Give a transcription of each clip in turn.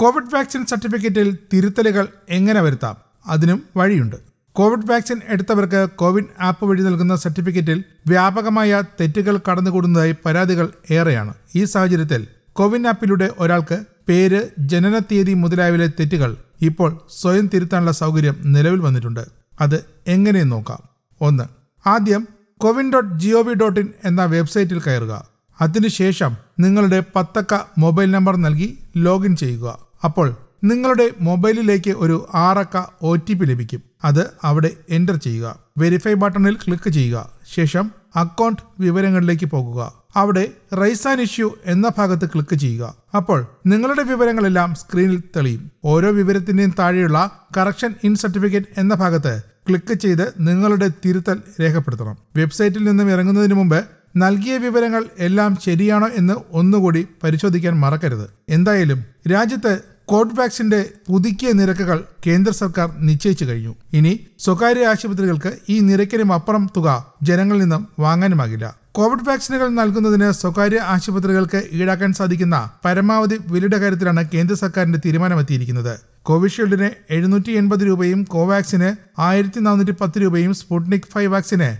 Covid vaccine സർട്ടിഫിക്കറ്റിൽ തിരുത്തലുകൾ എങ്ങനെ വരുത്താം അതിനും വഴിയുണ്ട് കോവിഡ് വാക്സിൻ എടുത്തവർക്ക് കോവിൻ ആപ്പ് വഴി നൽകുന്ന സർട്ടിഫിക്കറ്റിൽ വ്യാപകമായ തെറ്റുകൾ കടന്നുകൂടുന്നതായി പരാതികൾ ഏറെയാണ് ഈ സാഹചര്യത്തിൽ കോവിൻ ആപ്പിലൂടെ ഒരാൾക്ക് പേര് ജനന തീയതി മുതലായവിലെ തെറ്റുകൾ ഇപ്പോൾ സ്വയം തിരുത്താനുള്ള സൗകര്യം നിലവിൽ വന്നിട്ടുണ്ട് അത് എങ്ങനെ നോക്കാം ഒന്ന് ആദ്യം CoWIN dot G O V dot in എന്ന വെബ്സൈറ്റിൽ കയറുക അതിനുശേഷം നിങ്ങളുടെ പത്തക്ക മൊബൈൽ നമ്പർ നൽകി ലോഗിൻ ചെയ്യുക അപ്പോൾ നിങ്ങളുടെ മൊബൈലിലേക്ക് ഒരു ആറക്ക ഒ ടി പി ലഭിക്കും അത് അവിടെ എൻ്റർ ചെയ്യുക വെരിഫൈ ബട്ടണിൽ ക്ലിക്ക് ചെയ്യുക ശേഷം അക്കൗണ്ട് വിവരങ്ങളിലേക്ക് പോകുക അവിടെ റൈസ് ആൻഡ് ഇഷ്യൂ എന്ന ഭാഗത്ത് ക്ലിക്ക് ചെയ്യുക അപ്പോൾ നിങ്ങളുടെ വിവരങ്ങളെല്ലാം സ്ക്രീനിൽ തെളിയും ഓരോ വിവരത്തിൻ്റെയും താഴെയുള്ള കറക്ഷൻ ഇൻ സർട്ടിഫിക്കറ്റ് എന്ന ഭാഗത്ത് ക്ലിക്ക് ചെയ്ത് നിങ്ങളുടെ തിരുത്തൽ രേഖപ്പെടുത്തണം വെബ്സൈറ്റിൽ നിന്നും ഇറങ്ങുന്നതിന് മുമ്പ് നൽകിയ വിവരങ്ങൾ എല്ലാം ശരിയാണോ എന്ന് ഒന്നുകൂടി പരിശോധിക്കാൻ മറക്കരുത് എന്തായാലും രാജ്യത്ത് കോവിഡ് പുതുക്കിയ നിരക്കുകൾ കേന്ദ്ര സർക്കാർ നിശ്ചയിച്ചു കഴിഞ്ഞു ഇനി സ്വകാര്യ ആശുപത്രികൾക്ക് ഈ നിരക്കിനും അപ്പുറം തുക ജനങ്ങളിൽ നിന്നും വാങ്ങാനുമാകില്ല കോവിഡ് വാക്സിനുകൾ നൽകുന്നതിന് സ്വകാര്യ ആശുപത്രികൾക്ക് ഈടാക്കാൻ സാധിക്കുന്ന പരമാവധി വിലയുടെ കാര്യത്തിലാണ് കേന്ദ്ര സർക്കാരിന്റെ തീരുമാനമെത്തിയിരിക്കുന്നത് കോവിഷീൽഡിന് എഴുന്നൂറ്റി എൺപത് രൂപയും കോവാക്സിന് ആയിരത്തി നാനൂറ്റി പത്ത് രൂപയും സ്പുട്നിക് ഫൈവ് വാക്സിന്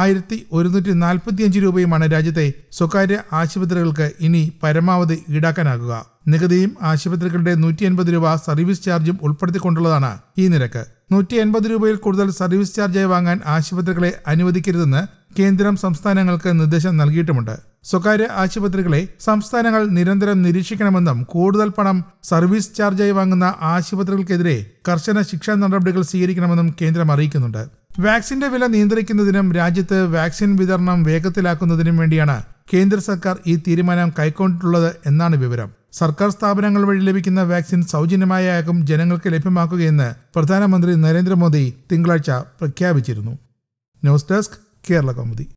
ആയിരത്തി ഒരുന്നൂറ്റി അഞ്ച് രൂപയുമാണ് രാജ്യത്തെ സ്വകാര്യ ആശുപത്രികൾക്ക് ഇനി പരമാവധി ഈടാക്കാനാകുക നികുതിയും ആശുപത്രികളുടെ നൂറ്റി എൺപത് രൂപ സർവീസ് ചാർജും ഉൾപ്പെടുത്തിക്കൊണ്ടുള്ളതാണ് ഈ നിരക്ക് നൂറ്റി എൺപത് രൂപയിൽ കൂടുതൽ സർവീസ് ചാർജായി വാങ്ങാൻ ആശുപത്രികളെ അനുവദിക്കരുതെന്ന് കേന്ദ്രം സംസ്ഥാനങ്ങൾക്ക് നിർദ്ദേശം നൽകിയിട്ടുമുണ്ട് സ്വകാര്യ ആശുപത്രികളെ സംസ്ഥാനങ്ങൾ നിരന്തരം നിരീക്ഷിക്കണമെന്നും കൂടുതൽ പണം സർവീസ് ചാർജായി വാങ്ങുന്ന ആശുപത്രികൾക്കെതിരെ കർശന ശിക്ഷാ നടപടികൾ സ്വീകരിക്കണമെന്നും കേന്ദ്രം അറിയിക്കുന്നുണ്ട് വാക്സിന്റെ വില നിയന്ത്രിക്കുന്നതിനും രാജ്യത്ത് വാക്സിൻ വിതരണം വേഗത്തിലാക്കുന്നതിനും വേണ്ടിയാണ് കേന്ദ്ര സർക്കാർ ഈ തീരുമാനം കൈക്കൊണ്ടിട്ടുള്ളത് എന്നാണ് വിവരം സർക്കാർ സ്ഥാപനങ്ങൾ വഴി ലഭിക്കുന്ന വാക്സിൻ സൗജന്യമായും ജനങ്ങൾക്ക് ലഭ്യമാക്കുകയെന്ന് പ്രധാനമന്ത്രി നരേന്ദ്രമോദി തിങ്കളാഴ്ച പ്രഖ്യാപിച്ചിരുന്നു ന്യൂസ് ഡെസ്ക് കേരള കൗമുദി